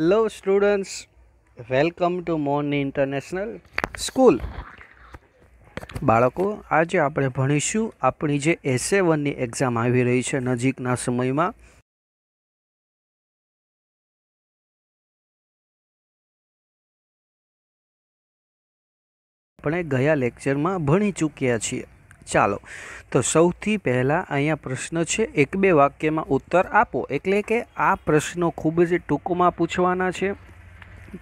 hello students welcome to Morni international school બાળકો આજે આપણે ભણીશું આપણી જે એસએ વનની એક્ઝામ આવી રહી છે નજીકના સમયમાં આપણે ગયા લેક્ચરમાં ભણી ચૂક્યા છીએ ચાલો તો સૌથી પહેલાં અહીંયા પ્રશ્ન છે એક બે વાક્યમાં ઉત્તર આપો એટલે કે આ પ્રશ્નો ખૂબ જ ટૂંકમાં પૂછવાના છે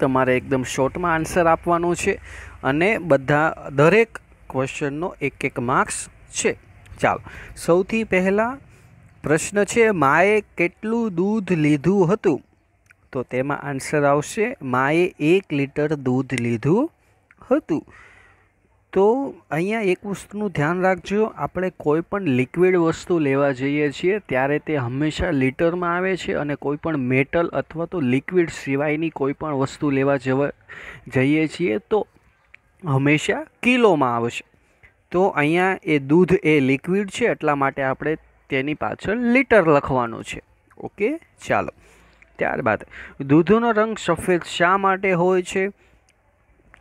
તમારે એકદમ શોર્ટમાં આન્સર આપવાનો છે અને બધા દરેક ક્વેશ્ચનનો એક એક માર્ક્સ છે ચાલો સૌથી પહેલાં પ્રશ્ન છે માએ કેટલું દૂધ લીધું હતું તો તેમાં આન્સર આવશે માએ એક લીટર દૂધ લીધું હતું તો અહીંયા એક વસ્તુનું ધ્યાન રાખજો આપણે કોઈ પણ લિક્વિડ વસ્તુ લેવા જઈએ છીએ ત્યારે તે હંમેશા લિટરમાં આવે છે અને કોઈ પણ મેટલ અથવા તો લિક્વિડ સિવાયની કોઈ પણ વસ્તુ લેવા જવા જઈએ છીએ તો હંમેશા કિલોમાં આવશે તો અહીંયા એ દૂધ એ લિક્વિડ છે એટલા માટે આપણે તેની પાછળ લિટર લખવાનું છે ઓકે ચાલો ત્યારબાદ દૂધનો રંગ સફેદ શા માટે હોય છે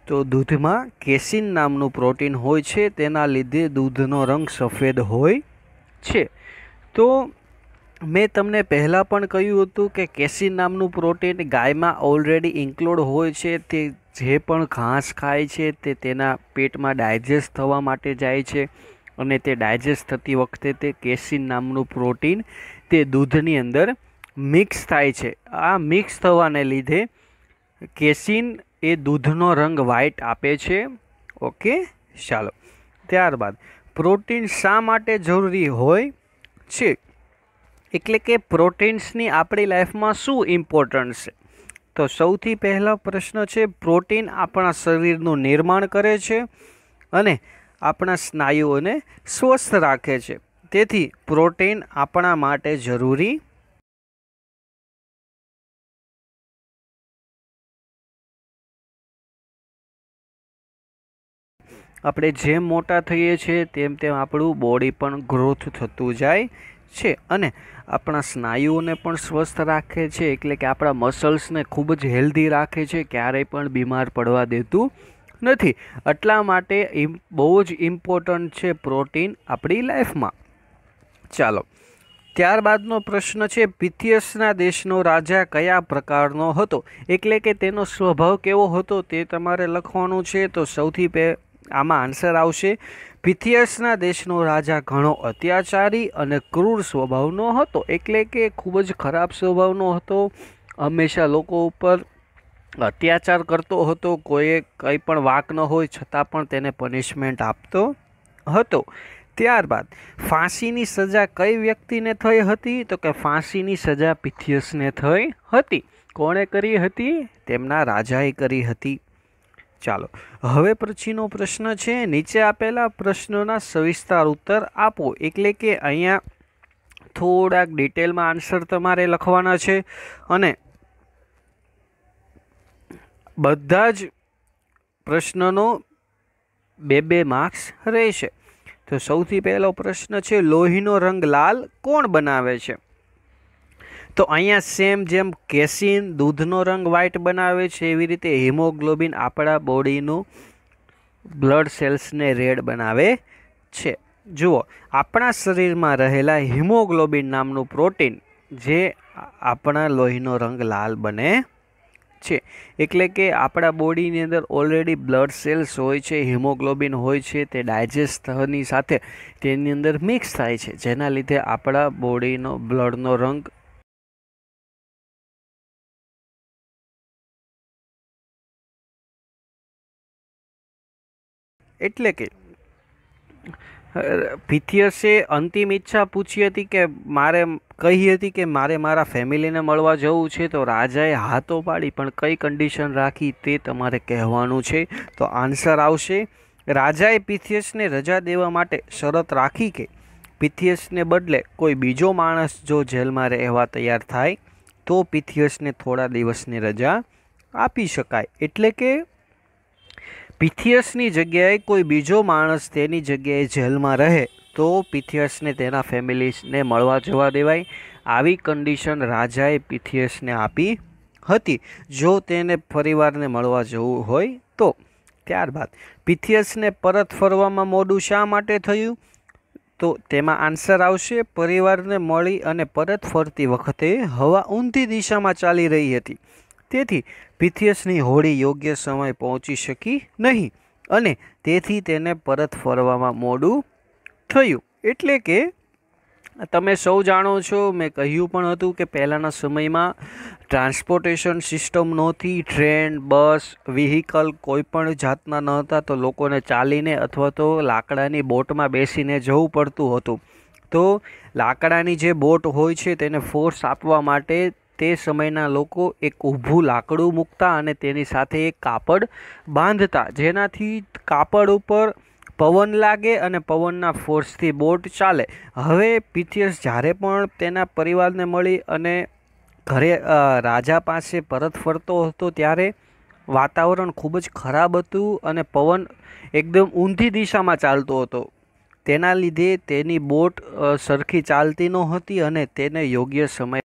તો દૂધમાં કેસિન નામનું પ્રોટીન હોય છે તેના લીધે દૂધનો રંગ સફેદ હોય છે તો મેં તમને પહેલાં પણ કહ્યું હતું કે કેસિન નામનું પ્રોટીન ગાયમાં ઓલરેડી ઇન્ક્લુડ હોય છે તે જે પણ ઘાસ ખાય છે તે તેના પેટમાં ડાયજેસ્ટ થવા માટે જાય છે અને તે ડાયજેસ્ટ થતી વખતે તે કેસિન નામનું પ્રોટીન તે દૂધની અંદર મિક્સ થાય છે આ મિક્સ થવાને લીધે કેસિન એ દૂધનો રંગ વ્હાઈટ આપે છે ઓકે ચાલો ત્યારબાદ પ્રોટીન શા માટે જરૂરી હોય છે એટલે કે પ્રોટીન્સની આપણી લાઈફમાં શું ઇમ્પોર્ટન્ટ છે તો સૌથી પહેલો પ્રશ્ન છે પ્રોટીન આપણા શરીરનું નિર્માણ કરે છે અને આપણા સ્નાયુઓને સ્વસ્થ રાખે છે તેથી પ્રોટીન આપણા માટે જરૂરી આપણે જેમ મોટા થઈએ છીએ તેમ તેમ આપણું બોડી પણ ગ્રોથ થતું જાય છે અને આપણા સ્નાયુઓને પણ સ્વસ્થ રાખે છે એટલે કે આપણા મસલ્સને ખૂબ જ હેલ્ધી રાખે છે ક્યારેય પણ બીમાર પડવા દેતું નથી એટલા માટે બહુ જ ઇમ્પોર્ટન્ટ છે પ્રોટીન આપણી લાઈફમાં ચાલો ત્યારબાદનો પ્રશ્ન છે પિથિયસના દેશનો રાજા કયા પ્રકારનો હતો એટલે કે તેનો સ્વભાવ કેવો હતો તે તમારે લખવાનું છે તો સૌથી પહે આમાં આન્સર આવશે પિથિયસના દેશનો રાજા ઘણો અત્યાચારી અને ક્રૂર સ્વભાવનો હતો એટલે કે ખૂબ જ ખરાબ સ્વભાવનો હતો હંમેશા લોકો ઉપર અત્યાચાર કરતો હતો કોઈએ કંઈ પણ વાક ન હોય છતાં પણ તેને પનિશમેન્ટ આપતો હતો ત્યારબાદ ફાંસીની સજા કઈ વ્યક્તિને થઈ હતી તો કે ફાંસીની સજા પિથિયસને થઈ હતી કોણે કરી હતી તેમના રાજાએ કરી હતી ચાલો હવે પછીનો પ્રશ્ન છે નીચે આપેલા પ્રશ્નોના સવિસ્તાર ઉત્તર આપો એટલે કે અહીંયા થોડાક ડિટેલમાં આન્સર તમારે લખવાના છે અને બધા જ પ્રશ્નનો બે બે માર્ક્સ રહેશે તો સૌથી પહેલો પ્રશ્ન છે લોહીનો રંગ લાલ કોણ બનાવે છે તો અહીંયા સેમ જેમ કેસિન દૂધનો રંગ વ્હાઇટ બનાવે છે એવી રીતે હિમોગ્લોબિન આપણા બોડીનું બ્લડ સેલ્સને રેડ બનાવે છે જુઓ આપણા શરીરમાં રહેલા હિમોગ્લોબિન નામનું પ્રોટીન જે આપણા લોહીનો રંગ લાલ બને છે એટલે કે આપણા બોડીની અંદર ઓલરેડી બ્લડ સેલ્સ હોય છે હિમોગ્લોબિન હોય છે તે ડાયજેસ્ટ થવાની સાથે તેની અંદર મિક્સ થાય છે જેના લીધે આપણા બોડીનો બ્લડનો રંગ એટલે કે પિથિયસે અંતિમ ઈચ્છા પૂછી હતી કે મારે કહી હતી કે મારે મારા ફેમિલીને મળવા જવું છે તો રાજાએ હાથો પાડી પણ કઈ કન્ડિશન રાખી તે તમારે કહેવાનું છે તો આન્સર આવશે રાજાએ પિથિયસને રજા દેવા માટે શરત રાખી કે પિથિયસને બદલે કોઈ બીજો માણસ જો જેલમાં રહેવા તૈયાર થાય તો પિથિયસને થોડા દિવસની રજા આપી શકાય એટલે કે પિથિયસની જગ્યાએ કોઈ બીજો માણસ તેની જગ્યાએ જેલમાં રહે તો પિથિયસને તેના ફેમિલીસને મળવા જવા દેવાય આવી કન્ડિશન રાજાએ પિથિયસને આપી હતી જો તેને પરિવારને મળવા જવું હોય તો ત્યારબાદ પીથિયસને પરત ફરવામાં મોડું શા માટે થયું તો તેમાં આન્સર આવશે પરિવારને મળી અને પરત ફરતી વખતે હવા ઊંધી દિશામાં ચાલી રહી હતી તેથી પિથિયસની હોડી યોગ્ય સમય પહોંચી શકી નહીં અને તેથી તેને પરત ફરવામાં મોડું થયું એટલે કે તમે સૌ જાણો છો મેં કહ્યું પણ હતું કે પહેલાંના સમયમાં ટ્રાન્સપોર્ટેશન સિસ્ટમ નહોતી ટ્રેન બસ વિહિકલ કોઈ પણ જાતના ન હતા તો લોકોને ચાલીને અથવા તો લાકડાની બોટમાં બેસીને જવું પડતું હતું તો લાકડાની જે બોટ હોય છે તેને ફોર્સ આપવા માટે તે સમયના લોકો એક ઊભું લાકડું મૂકતા અને તેની સાથે એક કાપડ બાંધતા જેનાથી કાપડ ઉપર પવન લાગે અને પવનના ફોર્સથી બોટ ચાલે હવે પીથિયસ જ્યારે પણ તેના પરિવારને મળી અને ઘરે રાજા પાસે પરત ફરતો હતો ત્યારે વાતાવરણ ખૂબ જ ખરાબ હતું અને પવન એકદમ ઊંધી દિશામાં ચાલતો હતો તેના લીધે તેની બોટ સરખી ચાલતી નહોતી અને તેને યોગ્ય સમય